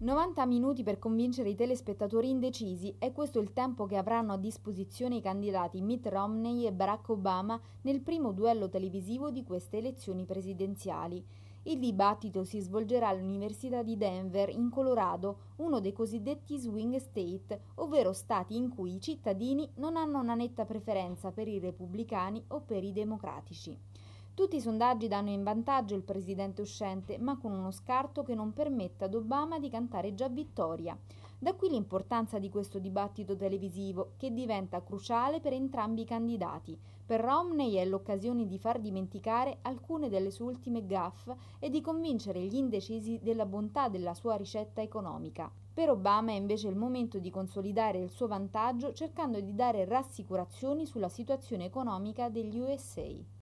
90 minuti per convincere i telespettatori indecisi, è questo il tempo che avranno a disposizione i candidati Mitt Romney e Barack Obama nel primo duello televisivo di queste elezioni presidenziali. Il dibattito si svolgerà all'Università di Denver, in Colorado, uno dei cosiddetti swing state, ovvero stati in cui i cittadini non hanno una netta preferenza per i repubblicani o per i democratici. Tutti i sondaggi danno in vantaggio il presidente uscente, ma con uno scarto che non permette ad Obama di cantare già vittoria. Da qui l'importanza di questo dibattito televisivo, che diventa cruciale per entrambi i candidati. Per Romney è l'occasione di far dimenticare alcune delle sue ultime gaffe e di convincere gli indecisi della bontà della sua ricetta economica. Per Obama è invece il momento di consolidare il suo vantaggio cercando di dare rassicurazioni sulla situazione economica degli USA.